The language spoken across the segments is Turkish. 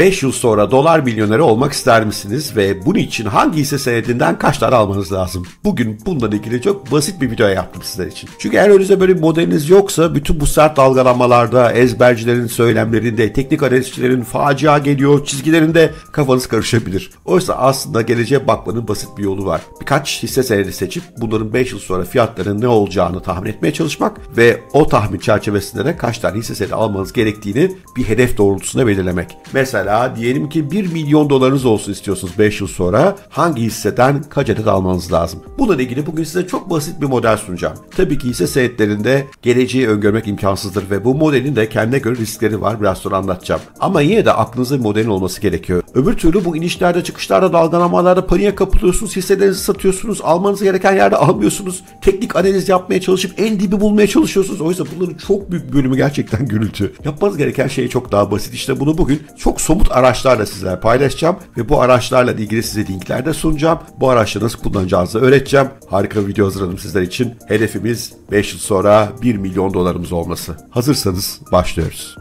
5 yıl sonra dolar milyoneri olmak ister misiniz ve bunun için hangi hisse senedinden kaç tane almanız lazım? Bugün bununla ilgili çok basit bir video yaptım sizler için. Çünkü eğer önünüzde böyle bir modeliniz yoksa bütün bu sert dalgalanmalarda, ezbercilerin söylemlerinde, teknik analistçilerin facia geliyor çizgilerinde kafanız karışabilir. Oysa aslında geleceğe bakmanın basit bir yolu var. Birkaç hisse senedi seçip bunların 5 yıl sonra fiyatlarının ne olacağını tahmin etmeye çalışmak ve o tahmin çerçevesinde de kaç tane hisse senedi almanız gerektiğini bir hedef doğrultusunda belirlemek. Mesela Mesela diyelim ki 1 milyon dolarınız olsun istiyorsunuz 5 yıl sonra. Hangi hisseden kaç adet almanız lazım? Bununla ilgili bugün size çok basit bir model sunacağım. Tabii ki hisse senetlerinde geleceği öngörmek imkansızdır ve bu modelin de kendine göre riskleri var. Biraz sonra anlatacağım. Ama yine de aklınızda bir modelin olması gerekiyor. Öbür türlü bu inişlerde, çıkışlarda, dalgalanmalarda paniğe kapılıyorsunuz. Hisselerinizi satıyorsunuz. Almanız gereken yerde almıyorsunuz. Teknik analiz yapmaya çalışıp en dibi bulmaya çalışıyorsunuz. Oysa bunların çok büyük bölümü gerçekten gürültü. Yapmanız gereken şey çok daha basit. İşte bunu bugün çok somut araçlarla sizlerle paylaşacağım ve bu araçlarla ilgili size linkler de sunacağım. Bu araçları nasıl kullanacağınızı öğreteceğim. Harika bir video hazırladım sizler için. Hedefimiz 5 yıl sonra 1 milyon dolarımız olması. Hazırsanız başlıyoruz.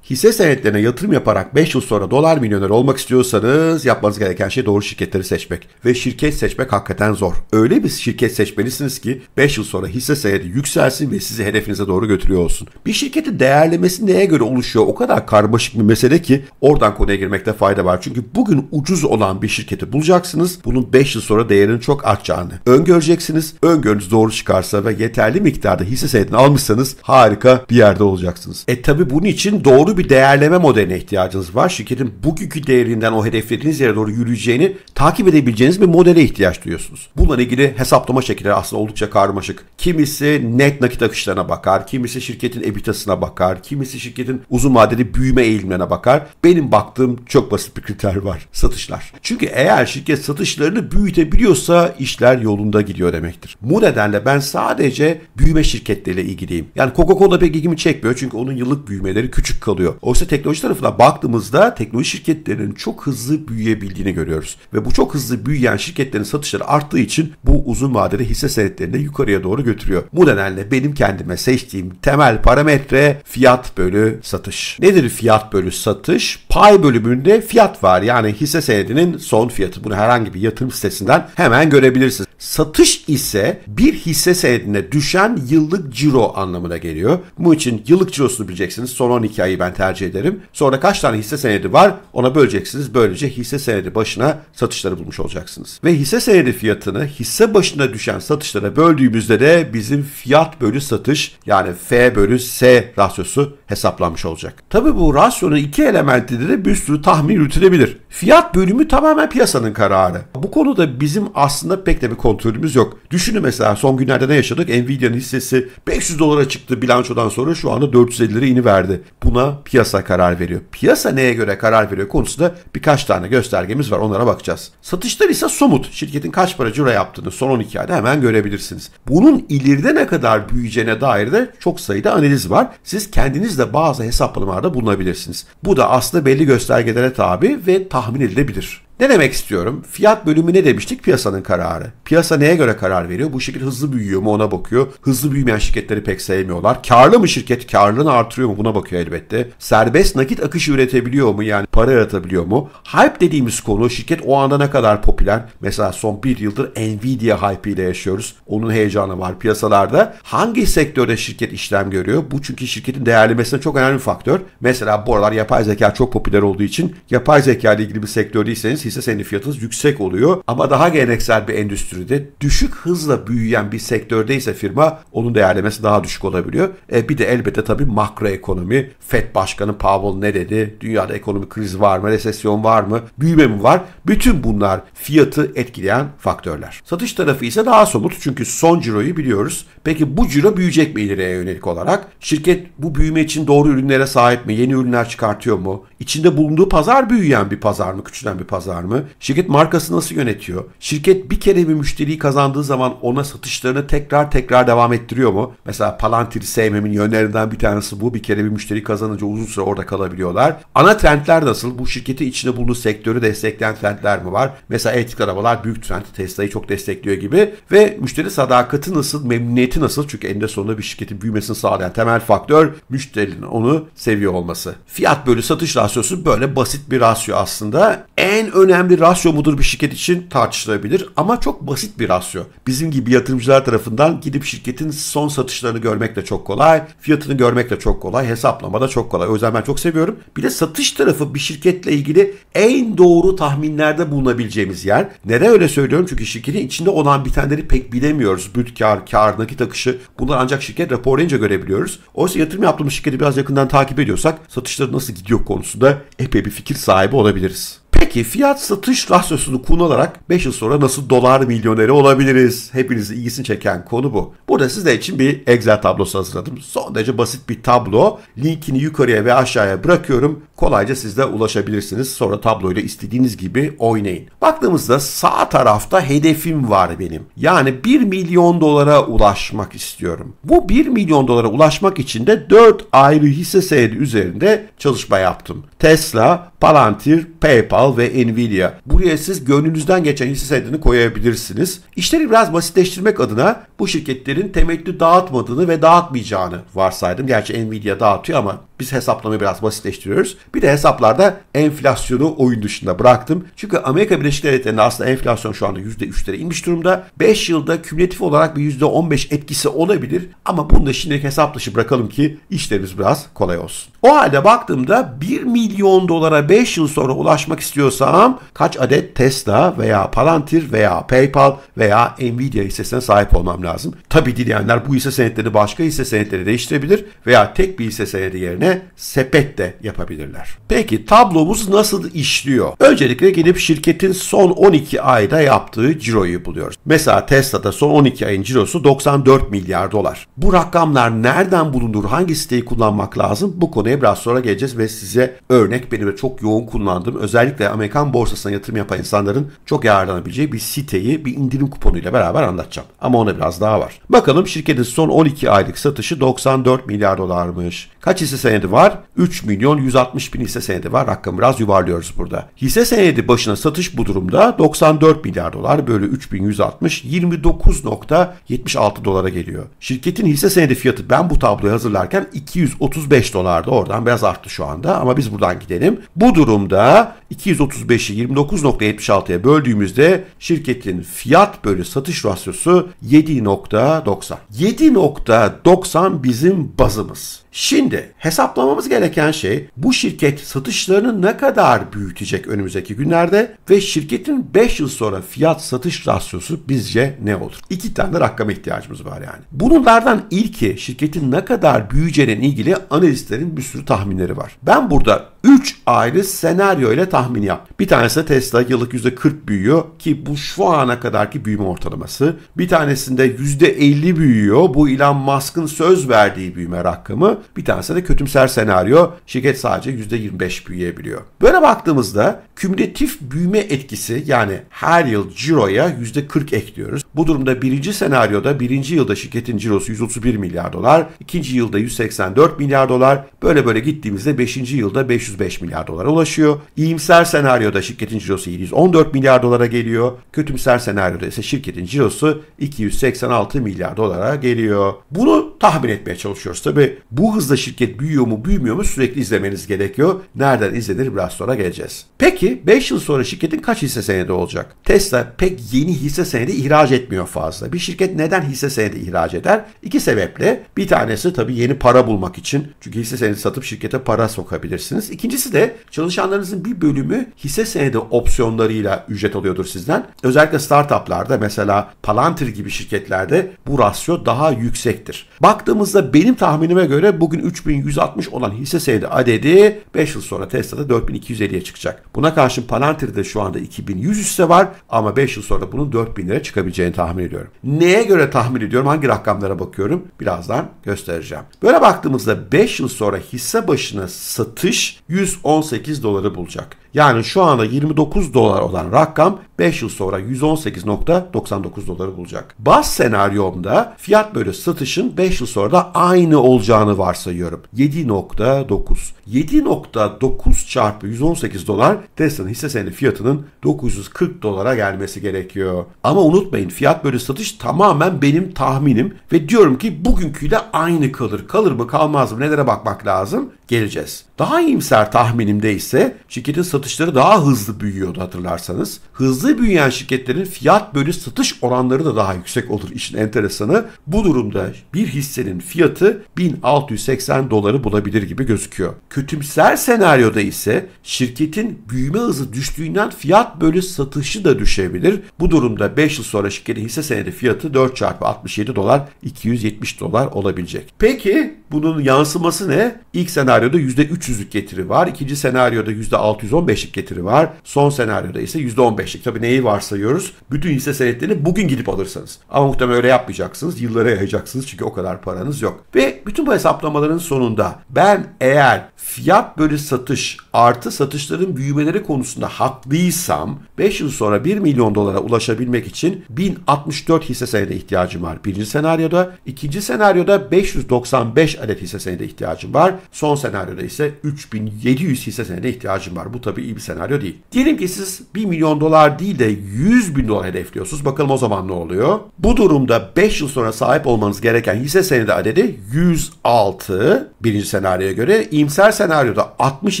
Hisse senetlerine yatırım yaparak 5 yıl sonra dolar milyoner olmak istiyorsanız yapmanız gereken şey doğru şirketleri seçmek. Ve şirket seçmek hakikaten zor. Öyle bir şirket seçmelisiniz ki 5 yıl sonra hisse senedi yükselsin ve sizi hedefinize doğru götürüyor olsun. Bir şirketin değerlemesi neye göre oluşuyor o kadar karmaşık bir mesele ki oradan konuya girmekte fayda var. Çünkü bugün ucuz olan bir şirketi bulacaksınız. Bunun 5 yıl sonra değerinin çok artacağını öngöreceksiniz. Öngörünüz doğru çıkarsa ve yeterli miktarda hisse senedini almışsanız harika bir yerde olacaksınız. E tabi bunun için doğru bir bir değerleme modeline ihtiyacınız var. Şirketin bugünkü değerinden o hedeflediğiniz yere doğru yürüyeceğini takip edebileceğiniz bir modele ihtiyaç duyuyorsunuz. Bununla ilgili hesaplama şekilleri aslında oldukça karmaşık. Kimisi net nakit akışlarına bakar, kimisi şirketin EBITDA'sına bakar, kimisi şirketin uzun vadeli büyüme eğilimlerine bakar. Benim baktığım çok basit bir kriter var. Satışlar. Çünkü eğer şirket satışlarını büyütebiliyorsa işler yolunda gidiyor demektir. Bu nedenle ben sadece büyüme şirketleriyle ilgiliyim. Yani Coca-Cola pek ilgimi çekmiyor çünkü onun yıllık büyümeleri küçük kalıyor oluyor. Oysa teknoloji tarafına baktığımızda teknoloji şirketlerinin çok hızlı büyüyebildiğini görüyoruz. Ve bu çok hızlı büyüyen şirketlerin satışları arttığı için bu uzun vadede hisse senetlerini yukarıya doğru götürüyor. Bu nedenle benim kendime seçtiğim temel parametre fiyat bölü satış. Nedir fiyat bölü satış? Pay bölümünde fiyat var. Yani hisse senedinin son fiyatı. Bunu herhangi bir yatırım sitesinden hemen görebilirsiniz. Satış ise bir hisse senedine düşen yıllık ciro anlamına geliyor. Bu için yıllık cirosunu bileceksiniz. Son 12 ayı ben tercih ederim. Sonra kaç tane hisse senedi var ona böleceksiniz. Böylece hisse senedi başına satışları bulmuş olacaksınız. Ve hisse senedi fiyatını hisse başına düşen satışlara böldüğümüzde de bizim fiyat bölü satış yani F bölü S rasyosu hesaplanmış olacak. Tabi bu rasyonun iki elementinde de bir sürü tahmin yürütülebilir. Fiyat bölümü tamamen piyasanın kararı. Bu konuda bizim aslında pek de bir kontrolümüz yok. Düşünün mesela son günlerde ne yaşadık? Nvidia'nın hissesi 500 dolara çıktı bilançodan sonra şu anda 450 lira ini verdi. Buna piyasa karar veriyor. Piyasa neye göre karar veriyor konusunda birkaç tane göstergemiz var onlara bakacağız. Satışlar ise somut. Şirketin kaç para ciro yaptığını son 12 ayda hemen görebilirsiniz. Bunun ileride ne kadar büyüyeceğine dair de çok sayıda analiz var. Siz kendiniz de bazı hesaplamalarda bulunabilirsiniz. Bu da aslında belli göstergelere tabi ve tahmin edilebilir. Ne demek istiyorum? Fiyat bölümü ne demiştik? Piyasanın kararı. Piyasa neye göre karar veriyor? Bu şekilde hızlı büyüyor mu ona bakıyor. Hızlı büyümeyen şirketleri pek sevmiyorlar. Karlı mı şirket? Karlılığını artırıyor mu? Buna bakıyor elbette. Serbest nakit akışı üretebiliyor mu? Yani para yaratabiliyor mu? Hype dediğimiz konu şirket o anda ne kadar popüler? Mesela son bir yıldır Nvidia hype ile yaşıyoruz. Onun heyecanı var piyasalarda. Hangi sektörde şirket işlem görüyor? Bu çünkü şirketin değerlemesine çok önemli bir faktör. Mesela bu aralar yapay zeka çok popüler olduğu için yapay zeka ile ilgili bir sektördeyseniz hisse senedi fiyatı yüksek oluyor. Ama daha geleneksel bir endüstride düşük hızla büyüyen bir sektörde ise firma onun değerlemesi daha düşük olabiliyor. E, bir de elbette tabii ekonomi, FED Başkanı Powell ne dedi? Dünyada ekonomi kriz var mı? Resesyon var mı? Büyüme mi var? Bütün bunlar fiyatı etkileyen faktörler. Satış tarafı ise daha somut çünkü son ciroyu biliyoruz. Peki bu ciro büyüyecek mi ileriye yönelik olarak? Şirket bu büyüme için doğru ürünlere sahip mi? Yeni ürünler çıkartıyor mu? İçinde bulunduğu pazar büyüyen bir pazar mı, küçülen bir pazar mı? Şirket markası nasıl yönetiyor? Şirket bir kere bir müşteriyi kazandığı zaman ona satışlarını tekrar tekrar devam ettiriyor mu? Mesela Palantir'i sevmemin yönlerinden bir tanesi bu. Bir kere bir müşteri kazanınca uzun süre orada kalabiliyorlar. Ana trendler nasıl? Bu şirketi içinde bulunduğu sektörü destekleyen trendler mi var? Mesela elektrikli arabalar büyük trend. Tesla'yı çok destekliyor gibi. Ve müşteri sadakati nasıl? Memnuniyeti nasıl? Çünkü eninde sonunda bir şirketin büyümesini sağlayan temel faktör müşterinin onu seviyor olması. Fiyat bölü satış rasyonu rasyosu böyle basit bir rasyo aslında. En önemli rasyo mudur bir şirket için tartışılabilir ama çok basit bir rasyo. Bizim gibi yatırımcılar tarafından gidip şirketin son satışlarını görmek de çok kolay, fiyatını görmek de çok kolay, hesaplama da çok kolay. O yüzden ben çok seviyorum. Bir de satış tarafı bir şirketle ilgili en doğru tahminlerde bulunabileceğimiz yer. Neden öyle söylüyorum? Çünkü şirketin içinde olan bitenleri pek bilemiyoruz. Brüt kar, kar, nakit akışı bunlar ancak şirket raporlayınca görebiliyoruz. Oysa yatırım yaptığımız şirketi biraz yakından takip ediyorsak satışları nasıl gidiyor konusunda konusunda epey bir fikir sahibi olabiliriz. Peki fiyat satış rasyosunu kullanarak 5 yıl sonra nasıl dolar milyoneri olabiliriz? Hepinizin ilgisini çeken konu bu. Burada sizler için bir Excel tablosu hazırladım. Son derece basit bir tablo. Linkini yukarıya ve aşağıya bırakıyorum. Kolayca siz de ulaşabilirsiniz. Sonra tabloyla istediğiniz gibi oynayın. Baktığımızda sağ tarafta hedefim var benim. Yani 1 milyon dolara ulaşmak istiyorum. Bu 1 milyon dolara ulaşmak için de 4 ayrı hisse senedi üzerinde çalışma yaptım. Tesla, Palantir, PayPal, al ve Nvidia. Buraya siz gönlünüzden geçen hisse senedini koyabilirsiniz. İşleri biraz basitleştirmek adına bu şirketlerin temettü dağıtmadığını ve dağıtmayacağını varsaydım. Gerçi Nvidia dağıtıyor ama biz hesaplamayı biraz basitleştiriyoruz. Bir de hesaplarda enflasyonu oyun dışında bıraktım. Çünkü Amerika Birleşik Devletleri'nde aslında enflasyon şu anda %3'lere inmiş durumda. 5 yılda kümülatif olarak bir %15 etkisi olabilir. Ama bunu da şimdilik hesap dışı bırakalım ki işlerimiz biraz kolay olsun. O halde baktığımda 1 milyon dolara 5 yıl sonra ulaşmak istiyorsam kaç adet Tesla veya Palantir veya PayPal veya Nvidia hissesine sahip olmam lazım. Tabi dileyenler bu hisse senetlerini başka hisse senetleri değiştirebilir veya tek bir hisse senedi yerine yerine sepet de yapabilirler. Peki tablomuz nasıl işliyor? Öncelikle gidip şirketin son 12 ayda yaptığı ciroyu buluyoruz. Mesela Tesla'da son 12 ayın cirosu 94 milyar dolar. Bu rakamlar nereden bulunur? Hangi siteyi kullanmak lazım? Bu konuya biraz sonra geleceğiz ve size örnek benim çok yoğun kullandığım özellikle Amerikan borsasına yatırım yapan insanların çok yararlanabileceği bir siteyi bir indirim kuponuyla beraber anlatacağım. Ama ona biraz daha var. Bakalım şirketin son 12 aylık satışı 94 milyar dolarmış. Kaç hisse senedi var. 3 milyon 160 bin hisse senedi var. Rakamı biraz yuvarlıyoruz burada. Hisse senedi başına satış bu durumda 94 milyar dolar bölü 3160 29.76 dolara geliyor. Şirketin hisse senedi fiyatı ben bu tabloyu hazırlarken 235 dolardı. Oradan biraz arttı şu anda ama biz buradan gidelim. Bu durumda 235'i 29.76'ya böldüğümüzde şirketin fiyat bölü satış rasyosu 7.90. 7.90 bizim bazımız. Şimdi hesaplamamız gereken şey bu şirket satışlarını ne kadar büyütecek önümüzdeki günlerde ve şirketin 5 yıl sonra fiyat satış rasyosu bizce ne olur? İki tane de rakama ihtiyacımız var yani. Bunlardan ilki şirketin ne kadar büyüyeceğine ilgili analistlerin bir sürü tahminleri var. Ben burada 3 ayrı senaryo ile tahmin yap. Bir tanesi Tesla yıllık %40 büyüyor ki bu şu ana kadarki büyüme ortalaması. Bir tanesinde %50 büyüyor. Bu Elon Musk'ın söz verdiği büyüme rakamı. Bir tanesi de kötümser senaryo. Şirket sadece %25 büyüyebiliyor. Böyle baktığımızda kümülatif büyüme etkisi yani her yıl ciroya %40 ekliyoruz. Bu durumda birinci senaryoda birinci yılda şirketin cirosu 131 milyar dolar, ikinci yılda 184 milyar dolar, böyle böyle gittiğimizde beşinci yılda 505 milyar dolara ulaşıyor. İyimser senaryoda şirketin cirosu 714 milyar dolara geliyor. Kötümser senaryoda ise şirketin cirosu 286 milyar dolara geliyor. Bunu tahmin etmeye çalışıyoruz. Tabi bu hızla şirket büyüyor mu büyümüyor mu sürekli izlemeniz gerekiyor. Nereden izlenir biraz sonra geleceğiz. Peki 5 yıl sonra şirketin kaç hisse senedi olacak? Tesla pek yeni hisse senedi ihraç etmiyor fazla. Bir şirket neden hisse senedi ihraç eder? İki sebeple. Bir tanesi tabi yeni para bulmak için. Çünkü hisse senedi satıp şirkete para sokabilirsiniz. İkincisi de çalışanlarınızın bir bölümü hisse senedi opsiyonlarıyla ücret alıyordur sizden. Özellikle startuplarda mesela Palantir gibi şirketlerde bu rasyo daha yüksektir. Bak Baktığımızda benim tahminime göre bugün 3160 olan hisse senedi adedi 5 yıl sonra Tesla'da 4250'ye çıkacak. Buna karşın Palantir'de şu anda 2100 hisse var ama 5 yıl sonra bunun 4000 lira çıkabileceğini tahmin ediyorum. Neye göre tahmin ediyorum? Hangi rakamlara bakıyorum? Birazdan göstereceğim. Böyle baktığımızda 5 yıl sonra hisse başına satış 118 doları bulacak. Yani şu anda 29 dolar olan rakam 5 yıl sonra 118.99 doları bulacak. Bas senaryomda fiyat bölü satışın 5 yıl sonra da aynı olacağını varsayıyorum. 7.9. 7.9 çarpı 118 dolar Tesla'nın hisse senedi fiyatının 940 dolara gelmesi gerekiyor. Ama unutmayın fiyat bölü satış tamamen benim tahminim ve diyorum ki bugünküyle aynı kalır. Kalır mı kalmaz mı nelere bakmak lazım? geleceğiz. Daha iyimser tahminimde ise şirketin satışları daha hızlı büyüyordu hatırlarsanız. Hızlı büyüyen şirketlerin fiyat bölü satış oranları da daha yüksek olur işin enteresanı. Bu durumda bir hissenin fiyatı 1680 doları bulabilir gibi gözüküyor. Kötümser senaryoda ise şirketin büyüme hızı düştüğünden fiyat bölü satışı da düşebilir. Bu durumda 5 yıl sonra şirketin hisse senedi fiyatı 4 çarpı 67 dolar 270 dolar olabilecek. Peki bunun yansıması ne? İlk senaryo senaryoda %300'lük getiri var. İkinci senaryoda %615'lik getiri var. Son senaryoda ise %15'lik. Tabii neyi varsayıyoruz? Bütün hisse senetlerini bugün gidip alırsanız. Ama muhtemelen öyle yapmayacaksınız. Yıllara yayacaksınız çünkü o kadar paranız yok. Ve bütün bu hesaplamaların sonunda ben eğer fiyat bölü satış artı satışların büyümeleri konusunda haklıysam 5 yıl sonra 1 milyon dolara ulaşabilmek için 1064 hisse senedi ihtiyacım var. Birinci senaryoda. ikinci senaryoda 595 adet hisse senedi ihtiyacım var. Son senaryoda ise 3700 hisse senedine ihtiyacım var. Bu tabii iyi bir senaryo değil. Diyelim ki siz 1 milyon dolar değil de 100 bin dolar hedefliyorsunuz. Bakalım o zaman ne oluyor? Bu durumda 5 yıl sonra sahip olmanız gereken hisse senedi adedi 106 birinci senaryoya göre. imser senaryoda 60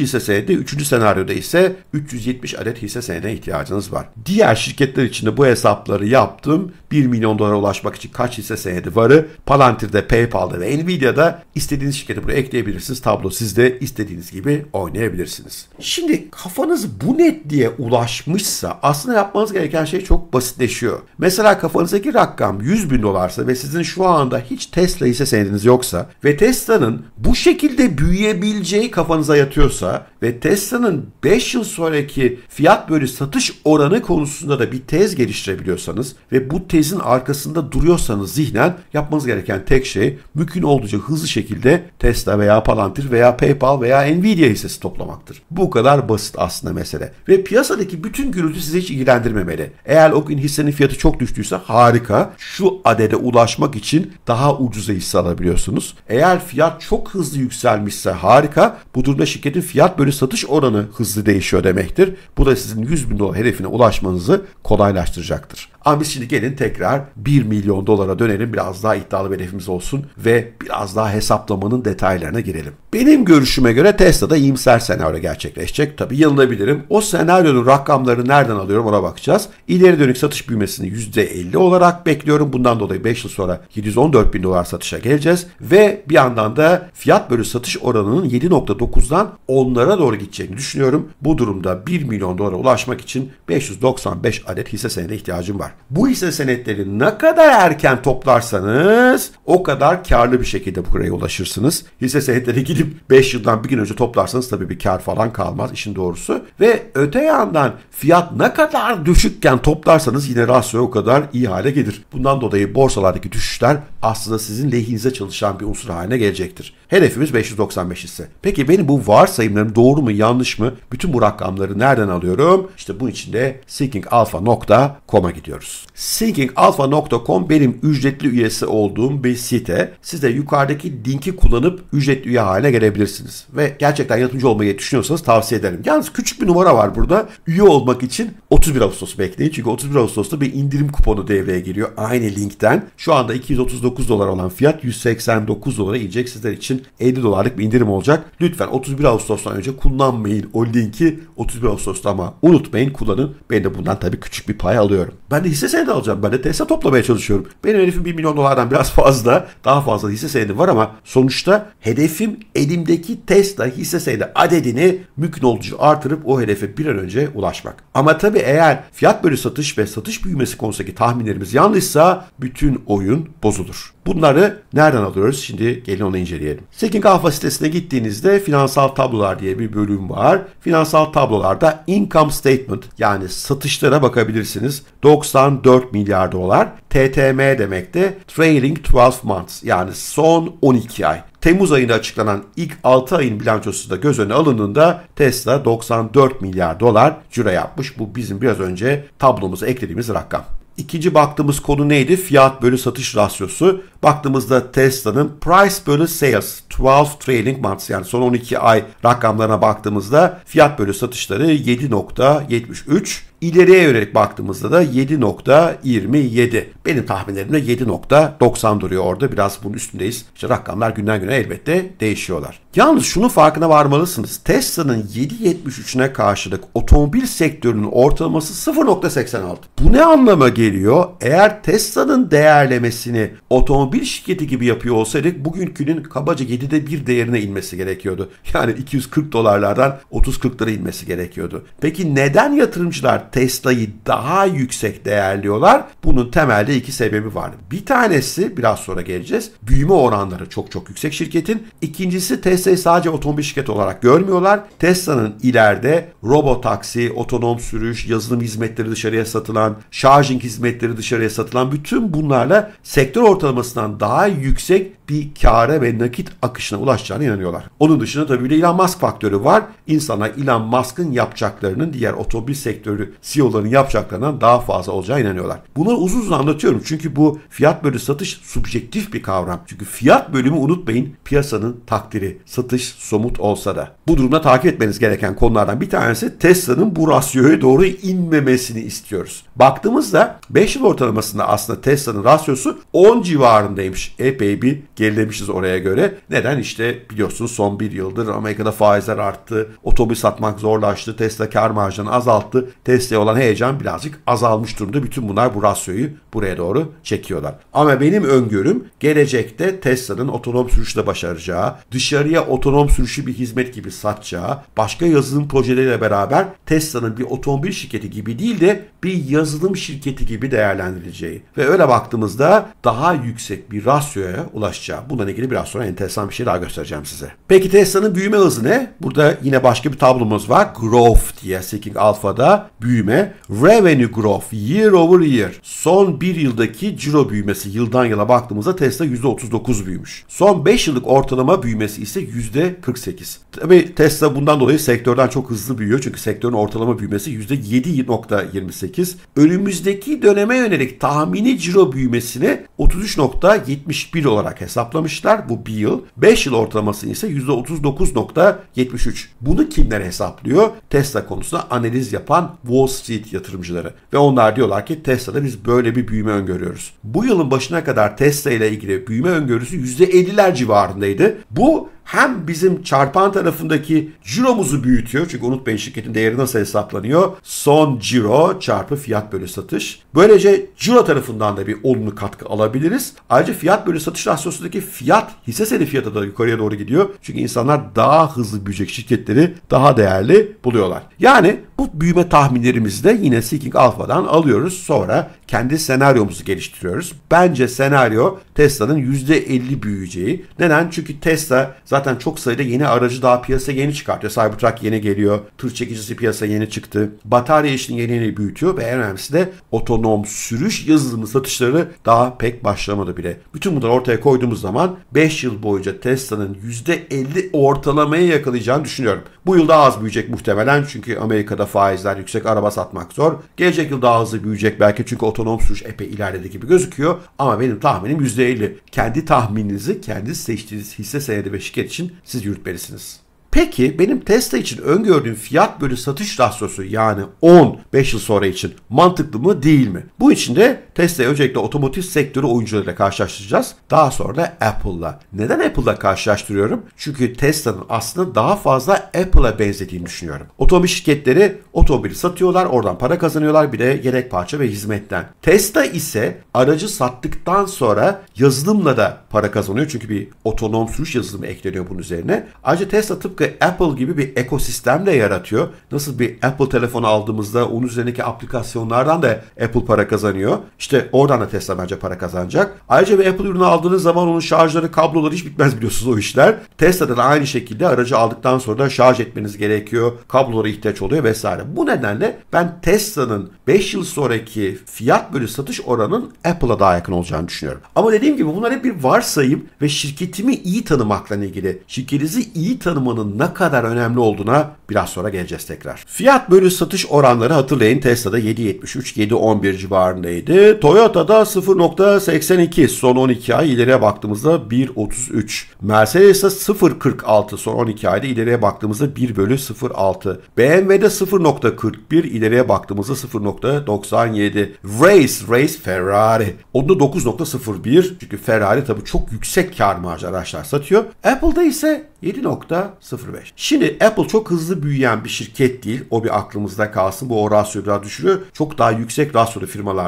hisse senedi, üçüncü senaryoda ise 370 adet hisse senedine ihtiyacınız var. Diğer şirketler için de bu hesapları yaptım. 1 milyon dolara ulaşmak için kaç hisse senedi varı Palantir'de, PayPal'da ve Nvidia'da istediğiniz şirketi buraya ekleyebilirsiniz. Tablosu siz de istediğiniz gibi oynayabilirsiniz. Şimdi kafanız bu net diye ulaşmışsa aslında yapmanız gereken şey çok basitleşiyor. Mesela kafanızdaki rakam 100 bin dolarsa ve sizin şu anda hiç Tesla hisse senediniz yoksa ve Tesla'nın bu şekilde büyüyebileceği kafanıza yatıyorsa ve Tesla'nın 5 yıl sonraki fiyat bölü satış oranı konusunda da bir tez geliştirebiliyorsanız ve bu tezin arkasında duruyorsanız zihnen yapmanız gereken tek şey mümkün olduğunca hızlı şekilde Tesla veya Palantir veya veya PayPal veya Nvidia hissesi toplamaktır. Bu kadar basit aslında mesele. Ve piyasadaki bütün gürültü sizi hiç ilgilendirmemeli. Eğer o gün hissenin fiyatı çok düştüyse harika. Şu adede ulaşmak için daha ucuza hisse alabiliyorsunuz. Eğer fiyat çok hızlı yükselmişse harika. Bu durumda şirketin fiyat bölü satış oranı hızlı değişiyor demektir. Bu da sizin 100 bin dolar hedefine ulaşmanızı kolaylaştıracaktır. Ama biz şimdi gelin tekrar 1 milyon dolara dönelim. Biraz daha iddialı bir hedefimiz olsun ve biraz daha hesaplamanın detaylarına girelim. Benim görüşüme göre Tesla'da iyimser senaryo gerçekleşecek. Tabi yanılabilirim. O senaryonun rakamları nereden alıyorum ona bakacağız. İleri dönük satış büyümesini %50 olarak bekliyorum. Bundan dolayı 5 yıl sonra 714 bin dolar satışa geleceğiz. Ve bir yandan da fiyat bölü satış oranının 7.9'dan 10'lara doğru gideceğini düşünüyorum. Bu durumda 1 milyon dolara ulaşmak için 595 adet hisse senedi ihtiyacım var. Bu hisse senetleri ne kadar erken toplarsanız o kadar karlı bir şekilde buraya ulaşırsınız. Hisse senetleri gidip gidip 5 yıldan bir gün önce toplarsanız tabii bir kar falan kalmaz işin doğrusu. Ve öte yandan fiyat ne kadar düşükken toplarsanız yine rasyo o kadar iyi hale gelir. Bundan dolayı borsalardaki düşüşler aslında sizin lehinize çalışan bir unsur haline gelecektir. Hedefimiz 595 ise. Peki benim bu varsayımlarım doğru mu yanlış mı? Bütün bu rakamları nereden alıyorum? İşte bunun için de seekingalpha.com'a gidiyoruz. seekingalpha.com benim ücretli üyesi olduğum bir site. Siz de yukarıdaki linki kullanıp ücretli üye hale gelebilirsiniz. Ve gerçekten yatımcı olmayı düşünüyorsanız tavsiye ederim. Yalnız küçük bir numara var burada. Üye olmak için 31 Ağustos bekleyin. Çünkü 31 Ağustos'ta bir indirim kuponu devreye giriyor. Aynı linkten. Şu anda 239 dolar olan fiyat 189 dolara inecek. Sizler için 50 dolarlık bir indirim olacak. Lütfen 31 Ağustos'tan önce kullanmayın o linki 31 Ağustos'ta ama unutmayın kullanın. Ben de bundan tabii küçük bir pay alıyorum. Ben de hisse senedi alacağım. Ben de Tesla toplamaya çalışıyorum. Benim hedefim 1 milyon dolardan biraz fazla. Daha fazla hisse senedi var ama sonuçta hedefim 50 elimdeki Tesla hisse senedi adedini mümkün olduğu artırıp o hedefe bir an önce ulaşmak. Ama tabi eğer fiyat bölü satış ve satış büyümesi konusundaki tahminlerimiz yanlışsa bütün oyun bozulur. Bunları nereden alıyoruz? Şimdi gelin onu inceleyelim. Seking Alpha sitesine gittiğinizde finansal tablolar diye bir bölüm var. Finansal tablolarda income statement yani satışlara bakabilirsiniz. 94 milyar dolar. TTM demek de trailing 12 months yani son 12 ay. Temmuz ayında açıklanan ilk 6 ayın bilançosu da göz önüne alındığında Tesla 94 milyar dolar cüre yapmış. Bu bizim biraz önce tablomuza eklediğimiz rakam. İkinci baktığımız konu neydi? Fiyat bölü satış rasyosu. Baktığımızda Tesla'nın price bölü sales 12 trailing months yani son 12 ay rakamlarına baktığımızda fiyat bölü satışları 7.73. İleriye yönelik baktığımızda da 7.27. Benim tahminlerimde 7.90 duruyor orada. Biraz bunun üstündeyiz. İşte rakamlar günden güne elbette değişiyorlar. Yalnız şunu farkına varmalısınız. Tesla'nın 7.73'üne karşılık otomobil sektörünün ortalaması 0.86. Bu ne anlama geliyor? Eğer Tesla'nın değerlemesini otomobil şirketi gibi yapıyor olsaydık bugünkünün kabaca 7'de 1 değerine inmesi gerekiyordu. Yani 240 dolarlardan 30-40'lara inmesi gerekiyordu. Peki neden yatırımcılar Tesla'yı daha yüksek değerliyorlar? Bunun temelde iki sebebi var. Bir tanesi biraz sonra geleceğiz. Büyüme oranları çok çok yüksek şirketin. İkincisi Tesla Tesla'yı sadece otomobil şirketi olarak görmüyorlar. Tesla'nın ileride robotaksi, otonom sürüş, yazılım hizmetleri dışarıya satılan, şarjing hizmetleri dışarıya satılan bütün bunlarla sektör ortalamasından daha yüksek bir kâra ve nakit akışına ulaşacağına inanıyorlar. Onun dışında tabii de Elon Musk faktörü var. İnsanlar Elon Musk'ın yapacaklarının diğer otomobil sektörü CEOlarının yapacaklarından daha fazla olacağına inanıyorlar. Bunları uzun uzun anlatıyorum çünkü bu fiyat bölü satış subjektif bir kavram. Çünkü fiyat bölümü unutmayın piyasanın takdiri satış somut olsa da. Bu durumda takip etmeniz gereken konulardan bir tanesi Tesla'nın bu rasyoya doğru inmemesini istiyoruz. Baktığımızda 5 yıl ortalamasında aslında Tesla'nın rasyosu 10 civarındaymış. Epey bir gerilemişiz oraya göre. Neden? işte biliyorsunuz son bir yıldır Amerika'da faizler arttı. Otobüs satmak zorlaştı. Tesla kar marjını azalttı. Tesla'ya olan heyecan birazcık azalmış durumda. Bütün bunlar bu rasyoyu buraya doğru çekiyorlar. Ama benim öngörüm gelecekte Tesla'nın otonom sürüşte başaracağı, dışarıya otonom sürüşü bir hizmet gibi satacağı, başka yazılım projeleriyle beraber Tesla'nın bir otomobil şirketi gibi değil de bir yazılım şirketi gibi değerlendirileceği ve öyle baktığımızda daha yüksek bir rasyoya ulaşacağı. Bundan ilgili biraz sonra enteresan bir şey daha göstereceğim size. Peki Tesla'nın büyüme hızı ne? Burada yine başka bir tablomuz var. Growth diye Seeking Alpha'da büyüme. Revenue Growth year over year. Son bir yıldaki ciro büyümesi yıldan yıla baktığımızda Tesla %39 büyümüş. Son 5 yıllık ortalama büyümesi ise %48. Tabi Tesla bundan dolayı sektörden çok hızlı büyüyor. Çünkü sektörün ortalama büyümesi %7.28. Önümüzdeki döneme yönelik tahmini ciro büyümesini 33.71 olarak hesaplamışlar. Bu bir yıl. 5 yıl ortalaması ise %39.73. Bunu kimler hesaplıyor? Tesla konusunda analiz yapan Wall Street yatırımcıları. Ve onlar diyorlar ki Tesla'da biz böyle bir büyüme öngörüyoruz. Bu yılın başına kadar Tesla ile ilgili büyüme öngörüsü %50'ler civarındaydı. Bu hem bizim çarpan tarafındaki ciromuzu büyütüyor. Çünkü unutmayın şirketin değeri nasıl hesaplanıyor? Son ciro çarpı fiyat bölü satış. Böylece ciro tarafından da bir olumlu katkı alabiliriz. Ayrıca fiyat bölü satış rasyosundaki fiyat hisse senedi fiyatı da yukarıya doğru gidiyor. Çünkü insanlar daha hızlı büyüyecek şirketleri daha değerli buluyorlar. Yani bu büyüme tahminlerimizi de yine Seeking Alpha'dan alıyoruz. Sonra kendi senaryomuzu geliştiriyoruz. Bence senaryo Tesla'nın %50 büyüyeceği. Neden? Çünkü Tesla zaten çok sayıda yeni aracı daha piyasaya yeni çıkartıyor. Cybertruck yeni geliyor. Tır çekicisi piyasaya yeni çıktı. Batarya işini yeni yeni büyütüyor ve en önemlisi de otonom sürüş yazılımı satışları daha pek başlamadı bile. Bütün bunları ortaya koyduğumuz zaman 5 yıl boyunca Tesla'nın %50 ortalamaya yakalayacağını düşünüyorum. Bu yıl daha az büyüyecek muhtemelen çünkü Amerika'da da faizler yüksek, araba satmak zor. Gelecek yıl daha hızlı büyüyecek belki çünkü otonom sürüş epey ilerledi gibi gözüküyor. Ama benim tahminim %50. Kendi tahmininizi, kendi seçtiğiniz hisse senedi ve şirket için siz yürütmelisiniz. Peki benim Tesla için öngördüğüm fiyat bölü satış rasyosu yani 10 5 yıl sonra için mantıklı mı değil mi? Bu için de Tesla'yı öncelikle otomotiv sektörü oyuncularıyla karşılaştıracağız. Daha sonra da Apple'la. Neden Apple'la karşılaştırıyorum? Çünkü Tesla'nın aslında daha fazla Apple'a benzediğini düşünüyorum. Otomobil şirketleri otomobili satıyorlar, oradan para kazanıyorlar bir de yedek parça ve hizmetten. Tesla ise aracı sattıktan sonra yazılımla da para kazanıyor. Çünkü bir otonom sürüş yazılımı ekleniyor bunun üzerine. Ayrıca Tesla tıpkı ve Apple gibi bir ekosistem de yaratıyor. Nasıl bir Apple telefonu aldığımızda onun üzerindeki aplikasyonlardan da Apple para kazanıyor. İşte oradan da Tesla bence para kazanacak. Ayrıca bir Apple ürünü aldığınız zaman onun şarjları, kabloları hiç bitmez biliyorsunuz o işler. Tesla'da da aynı şekilde aracı aldıktan sonra da şarj etmeniz gerekiyor. Kablolara ihtiyaç oluyor vesaire. Bu nedenle ben Tesla'nın 5 yıl sonraki fiyat bölü satış oranın Apple'a daha yakın olacağını düşünüyorum. Ama dediğim gibi bunlar hep bir varsayım ve şirketimi iyi tanımakla ilgili. Şirketinizi iyi tanımanın ne kadar önemli olduğuna Biraz sonra geleceğiz tekrar. Fiyat bölü satış oranları hatırlayın Tesla'da 7.73, 7.11 civarındaydı. Toyota'da 0.82 son 12 ay ileriye baktığımızda 1.33. Mercedes'te 0.46 son 12 ayda ileriye baktığımızda 1 bölü 0.6. BMW'de 0.41 ileriye baktığımızda 0.97. Race, Race Ferrari. Onda 9.01 çünkü Ferrari tabii çok yüksek kar marjı araçlar satıyor. Apple'da ise 7.05. Şimdi Apple çok hızlı hızlı büyüyen bir şirket değil. O bir aklımızda kalsın. Bu o rasyoyu biraz düşürüyor. Çok daha yüksek rasyolu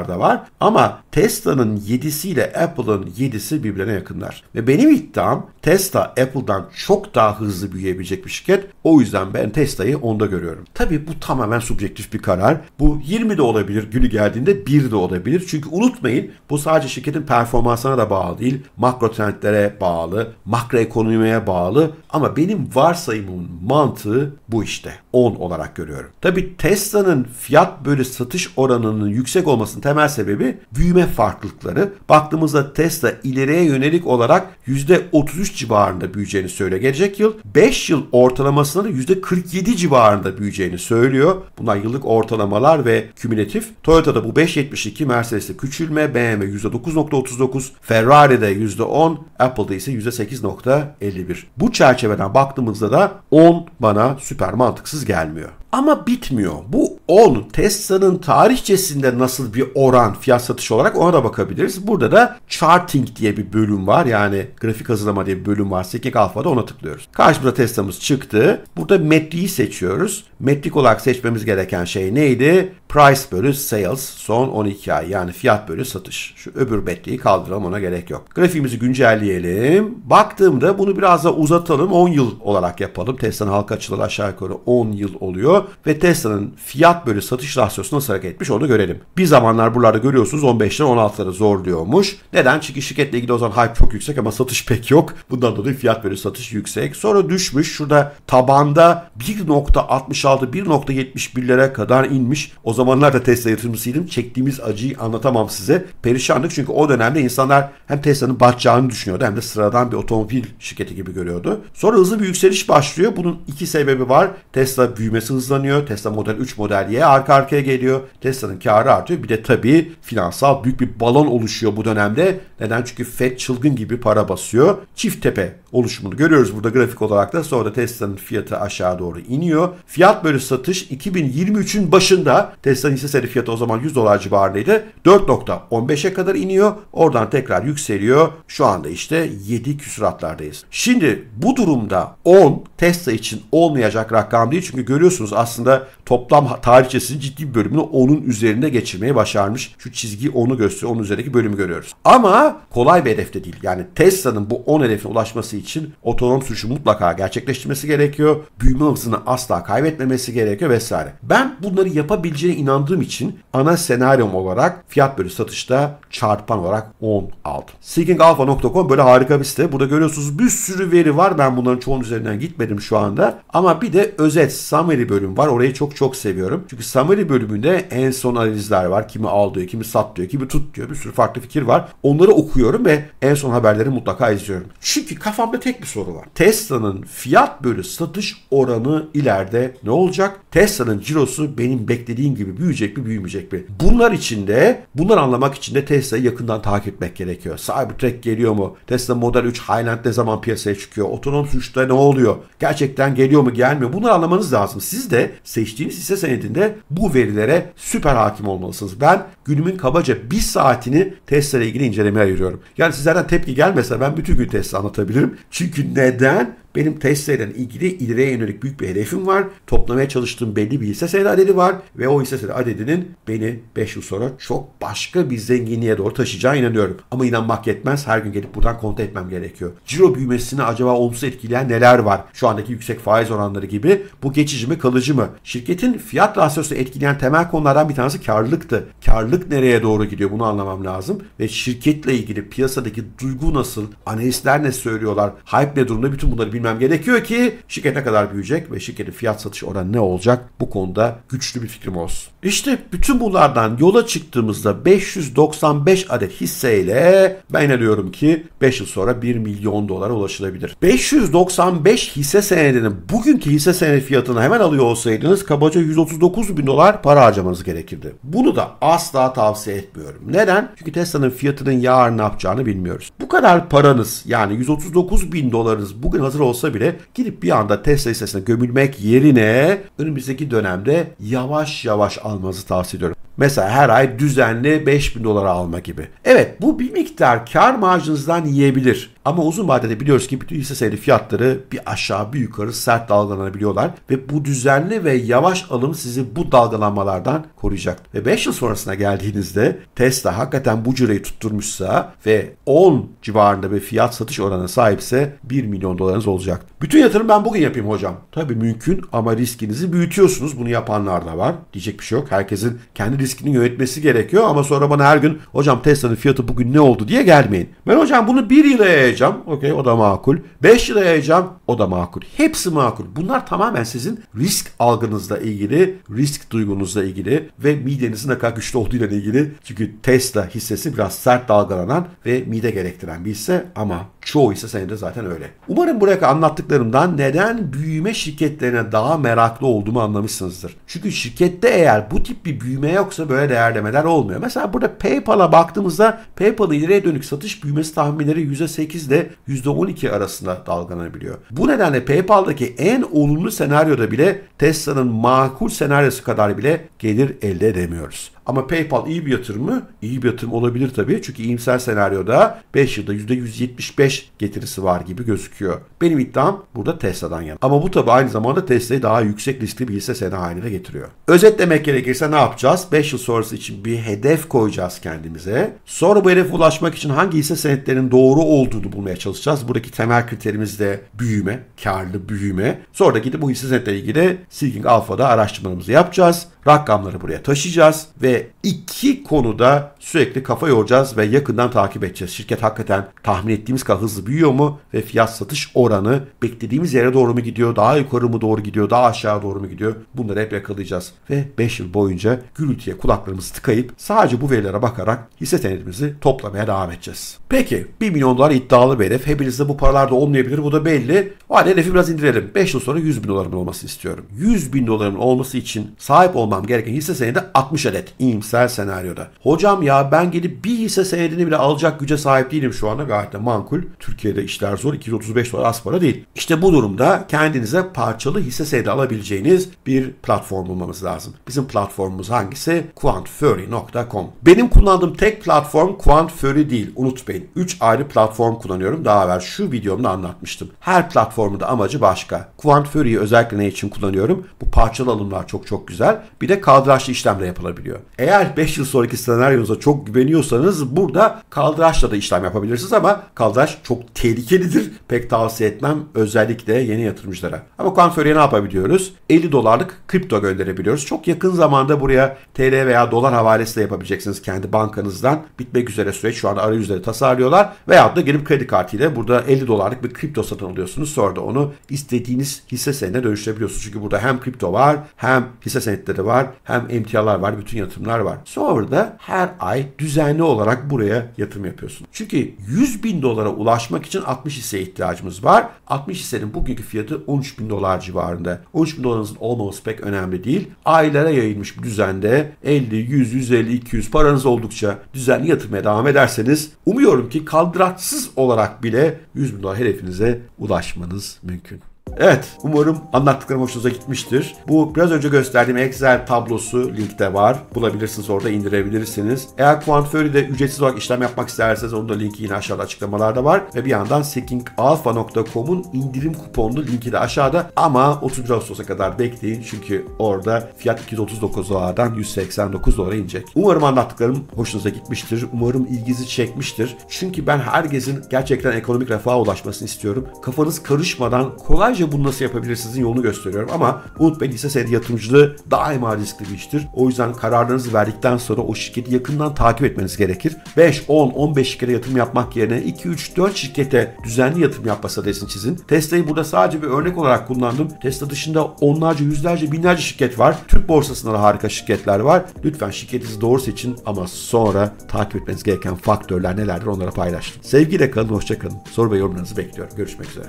da var. Ama Tesla'nın 7'si ile Apple'ın 7'si birbirine yakınlar. Ve benim iddiam Tesla Apple'dan çok daha hızlı büyüyebilecek bir şirket. O yüzden ben Tesla'yı onda görüyorum. Tabii bu tamamen subjektif bir karar. Bu 20 de olabilir, günü geldiğinde 1 de olabilir. Çünkü unutmayın bu sadece şirketin performansına da bağlı değil. Makro trendlere bağlı, makro ekonomiye bağlı. Ama benim varsayımımın mantığı bu bu işte. 10 olarak görüyorum. Tabi Tesla'nın fiyat bölü satış oranının yüksek olmasının temel sebebi büyüme farklılıkları. Baktığımızda Tesla ileriye yönelik olarak %33 civarında büyüyeceğini söylüyor. Gelecek yıl 5 yıl ortalamasında da %47 civarında büyüyeceğini söylüyor. Bunlar yıllık ortalamalar ve kümülatif. Toyota'da bu 5.72, Mercedes'te küçülme, BMW %9.39, Ferrari'de %10, Apple'da ise %8.51. Bu çerçeveden baktığımızda da 10 bana süper kadar mantıksız gelmiyor. Ama bitmiyor. Bu 10 Tesla'nın tarihçesinde nasıl bir oran fiyat satış olarak ona da bakabiliriz. Burada da charting diye bir bölüm var. Yani grafik hazırlama diye bir bölüm var. Sekek Alfa'da ona tıklıyoruz. Karşımıza Tesla'mız çıktı. Burada metriği seçiyoruz. Metrik olarak seçmemiz gereken şey neydi? Price bölü sales son 12 ay yani fiyat bölü satış. Şu öbür metriği kaldıralım ona gerek yok. Grafiğimizi güncelleyelim. Baktığımda bunu biraz da uzatalım 10 yıl olarak yapalım. Tesla'nın halka açıları aşağı yukarı 10 yıl oluyor ve Tesla'nın fiyat bölü satış rasyosu nasıl hareket etmiş onu görelim. Bir zamanlar buralarda görüyorsunuz 15'ten 16'lara zorluyormuş. Neden? Çünkü şirketle ilgili o zaman hype çok yüksek ama satış pek yok. Bundan dolayı fiyat bölü satış yüksek. Sonra düşmüş. Şurada tabanda 1.66 1.71'lere kadar inmiş. O zamanlar da Tesla yatırımcısıydım. Çektiğimiz acıyı anlatamam size. Perişanlık çünkü o dönemde insanlar hem Tesla'nın batacağını düşünüyordu hem de sıradan bir otomobil şirketi gibi görüyordu. Sonra hızlı bir yükseliş başlıyor. Bunun iki sebebi var. Tesla büyümesi hızlı hızlanıyor. Tesla Model 3 Model Y arka arkaya geliyor. Tesla'nın karı artıyor. Bir de tabii finansal büyük bir balon oluşuyor bu dönemde. Neden? Çünkü Fed çılgın gibi para basıyor. Çift tepe oluşumunu görüyoruz burada grafik olarak da. Sonra da Tesla'nın fiyatı aşağı doğru iniyor. Fiyat bölü satış 2023'ün başında Tesla'nın hisse fiyatı o zaman 100 dolar civarındaydı. 4.15'e kadar iniyor. Oradan tekrar yükseliyor. Şu anda işte 7 küsuratlardayız. Şimdi bu durumda 10 Tesla için olmayacak rakam değil. Çünkü görüyorsunuz aslında toplam tarihçesinin ciddi bir bölümünü onun üzerinde geçirmeyi başarmış. Şu çizgi onu gösteriyor. Onun üzerindeki bölümü görüyoruz. Ama kolay bir hedef de değil. Yani Tesla'nın bu 10 hedefine ulaşması için otonom sürüşü mutlaka gerçekleştirmesi gerekiyor. Büyüme hızını asla kaybetmemesi gerekiyor vesaire. Ben bunları yapabileceğine inandığım için ana senaryom olarak fiyat bölü satışta çarpan olarak 10 aldım. Seekingalpha.com böyle harika bir site. Burada görüyorsunuz bir sürü veri var. Ben bunların çoğunun üzerinden gitmedim şu anda. Ama bir de özet summary bölümü bölüm var. Orayı çok çok seviyorum. Çünkü summary bölümünde en son analizler var. Kimi al diyor, kimi sat diyor, kimi tut diyor. Bir sürü farklı fikir var. Onları okuyorum ve en son haberleri mutlaka izliyorum. Çünkü kafamda tek bir soru var. Tesla'nın fiyat bölü satış oranı ileride ne olacak? Tesla'nın cirosu benim beklediğim gibi büyüyecek mi, büyümeyecek mi? Bunlar için de, bunları anlamak için de Tesla'yı yakından takip etmek gerekiyor. Cybertruck geliyor mu? Tesla Model 3 Highland ne zaman piyasaya çıkıyor? Otonom suçta ne oluyor? Gerçekten geliyor mu, gelmiyor? Bunları anlamanız lazım. Siz de de seçtiğiniz hisse senedinde bu verilere süper hakim olmalısınız. Ben günümün kabaca bir saatini Tesla ile ilgili incelemeye ayırıyorum. Yani sizlerden tepki gelmese ben bütün gün Tesla anlatabilirim. Çünkü neden? Benim Tesla ile ilgili ileriye yönelik büyük bir hedefim var. Toplamaya çalıştığım belli bir hisse senedi adedi var ve o hisse senedi adedinin beni 5 yıl sonra çok başka bir zenginliğe doğru taşıyacağına inanıyorum. Ama inanmak yetmez. Her gün gelip buradan kontrol etmem gerekiyor. Ciro büyümesini acaba olumsuz etkileyen neler var? Şu andaki yüksek faiz oranları gibi. Bu geçici mi kalıcı mı? Şirketin fiyat rasyosu etkileyen temel konulardan bir tanesi karlılıktı. Karlılık nereye doğru gidiyor bunu anlamam lazım. Ve şirketle ilgili piyasadaki duygu nasıl? Analistler ne söylüyorlar? Hype ne durumda? Bütün bunları bilmem bilmem gerekiyor ki şirket ne kadar büyüyecek ve şirketin fiyat satış oranı ne olacak bu konuda güçlü bir fikrim olsun. İşte bütün bunlardan yola çıktığımızda 595 adet hisseyle ben inanıyorum ki 5 yıl sonra 1 milyon dolara ulaşılabilir. 595 hisse senedinin bugünkü hisse senedi fiyatını hemen alıyor olsaydınız kabaca 139 bin dolar para harcamanız gerekirdi. Bunu da asla tavsiye etmiyorum. Neden? Çünkü Tesla'nın fiyatının yarın ne yapacağını bilmiyoruz. Bu kadar paranız yani 139 bin dolarınız bugün hazır olsa bile gidip bir anda Tesla hissesine gömülmek yerine önümüzdeki dönemde yavaş yavaş anlayabilirsiniz almanızı tavsiye ediyorum. Mesela her ay düzenli 5000 dolara alma gibi. Evet bu bir miktar kar marjınızdan yiyebilir. Ama uzun vadede biliyoruz ki bütün hisse senedi fiyatları bir aşağı bir yukarı sert dalgalanabiliyorlar ve bu düzenli ve yavaş alım sizi bu dalgalanmalardan koruyacak. Ve 5 yıl sonrasına geldiğinizde Tesla hakikaten bu cüreyi tutturmuşsa ve 10 civarında bir fiyat satış oranına sahipse 1 milyon dolarınız olacak. Bütün yatırım ben bugün yapayım hocam. Tabii mümkün ama riskinizi büyütüyorsunuz. Bunu yapanlar da var. Diyecek bir şey yok. Herkesin kendi riskini yönetmesi gerekiyor ama sonra bana her gün hocam Tesla'nın fiyatı bugün ne oldu diye gelmeyin. Ben hocam bunu bir yıla yayacağım. Okey o da makul. 5 yıla yayacağım. O da makul. Hepsi makul. Bunlar tamamen sizin risk algınızla ilgili, risk duygunuzla ilgili ve midenizin ne kadar güçlü olduğuyla ilgili. Çünkü Tesla hissesi biraz sert dalgalanan ve mide gerektiren bir hisse ama Çoğu hisse senedi zaten öyle. Umarım buraya anlattıklarımdan neden büyüme şirketlerine daha meraklı olduğumu anlamışsınızdır. Çünkü şirkette eğer bu tip bir büyüme yoksa böyle değerlemeler olmuyor. Mesela burada PayPal'a baktığımızda PayPal'ın ileriye dönük satış büyümesi tahminleri %8 ile %12 arasında dalgalanabiliyor. Bu nedenle PayPal'daki en olumlu senaryoda bile Tesla'nın makul senaryosu kadar bile gelir elde edemiyoruz. Ama PayPal iyi bir yatırım mı? İyi bir yatırım olabilir tabii. Çünkü iyimser senaryoda 5 yılda %175 getirisi var gibi gözüküyor. Benim iddiam burada Tesla'dan yana. Ama bu tabii aynı zamanda Tesla'yı daha yüksek riskli bir hisse senedi haline getiriyor. Özetlemek gerekirse ne yapacağız? 5 yıl sonrası için bir hedef koyacağız kendimize. Sonra bu hedefe ulaşmak için hangi hisse senetlerinin doğru olduğunu bulmaya çalışacağız. Buradaki temel kriterimiz de büyüme, karlı büyüme. Sonra da gidip bu hisse senetle ilgili Seeking Alpha'da araştırmamızı yapacağız rakamları buraya taşıyacağız ve iki konuda sürekli kafa yoracağız ve yakından takip edeceğiz. Şirket hakikaten tahmin ettiğimiz kadar hızlı büyüyor mu ve fiyat satış oranı beklediğimiz yere doğru mu gidiyor, daha yukarı mı doğru gidiyor, daha aşağı doğru mu gidiyor? Bunları hep yakalayacağız ve 5 yıl boyunca gürültüye kulaklarımızı tıkayıp sadece bu verilere bakarak hisse senedimizi toplamaya devam edeceğiz. Peki 1 milyon dolar iddialı bir hedef. Hepinizde bu paralarda olmayabilir bu da belli. O hedefi biraz indirelim. 5 yıl sonra 100 bin dolarımın olması istiyorum. 100 bin dolarımın olması için sahip olmak almam gereken hisse senedi 60 adet. İyimser senaryoda. Hocam ya ben gelip bir hisse senedini bile alacak güce sahip değilim şu anda. Gayet de mankul Türkiye'de işler zor. 235 dolar az para değil. İşte bu durumda kendinize parçalı hisse senedi alabileceğiniz bir platform bulmamız lazım. Bizim platformumuz hangisi? quantfury.com. Benim kullandığım tek platform Quantfury değil. Unutmayın. 3 ayrı platform kullanıyorum. Daha evvel şu videomda anlatmıştım. Her platformun da amacı başka. Quantfury'yi özellikle ne için kullanıyorum? Bu parçalı alımlar çok çok güzel. Bir bir de kaldıraçlı işlemle yapılabiliyor. Eğer 5 yıl sonraki senaryonuza çok güveniyorsanız burada kaldıraçla da işlem yapabilirsiniz ama kaldıraç çok tehlikelidir. Pek tavsiye etmem özellikle yeni yatırımcılara. Ama Kuanföre'ye ne yapabiliyoruz? 50 dolarlık kripto gönderebiliyoruz. Çok yakın zamanda buraya TL veya dolar havalesiyle yapabileceksiniz kendi bankanızdan. Bitmek üzere süreç şu anda arayüzleri tasarlıyorlar. Veyahut da gelip kredi kartıyla burada 50 dolarlık bir kripto satın alıyorsunuz. Sonra da onu istediğiniz hisse senedine dönüştürebiliyorsunuz. Çünkü burada hem kripto var hem hisse senetleri var, hem emtialar var, bütün yatırımlar var. Sonra da her ay düzenli olarak buraya yatırım yapıyorsun. Çünkü 100 bin dolara ulaşmak için 60 hisseye ihtiyacımız var. 60 hissenin bugünkü fiyatı 13 bin dolar civarında. 13 bin dolarınızın olmaması pek önemli değil. Aylara yayılmış bir düzende 50, 100, 150, 200 paranız oldukça düzenli yatırmaya devam ederseniz umuyorum ki kaldıratsız olarak bile 100 bin dolar hedefinize ulaşmanız mümkün. Evet umarım anlattıklarım hoşunuza gitmiştir. Bu biraz önce gösterdiğim Excel tablosu linkte var. Bulabilirsiniz orada indirebilirsiniz. Eğer Quantfury'de ücretsiz olarak işlem yapmak isterseniz onun da linki yine aşağıda açıklamalarda var. Ve bir yandan sekingalpha.com'un indirim kuponlu linki de aşağıda ama 31 Ağustos'a kadar bekleyin çünkü orada fiyat 239 dolardan 189 dolara inecek. Umarım anlattıklarım hoşunuza gitmiştir. Umarım ilginizi çekmiştir. Çünkü ben herkesin gerçekten ekonomik refaha ulaşmasını istiyorum. Kafanız karışmadan kolayca Size bunu nasıl yapabilirsizin yolunu gösteriyorum ama unutmayın hisse senedi yatırımcılığı daima riskli bir iştir. O yüzden kararlarınızı verdikten sonra o şirketi yakından takip etmeniz gerekir. 5, 10, 15 şirkete yatırım yapmak yerine 2, 3, 4 şirkete düzenli yatırım yapma stratejisini çizin. Tesla'yı burada sadece bir örnek olarak kullandım. Tesla dışında onlarca, yüzlerce, binlerce şirket var. Türk borsasında da harika şirketler var. Lütfen şirketinizi doğru seçin ama sonra takip etmeniz gereken faktörler nelerdir onlara paylaştım. Sevgiyle kalın, hoşçakalın. Soru ve yorumlarınızı bekliyorum. Görüşmek üzere.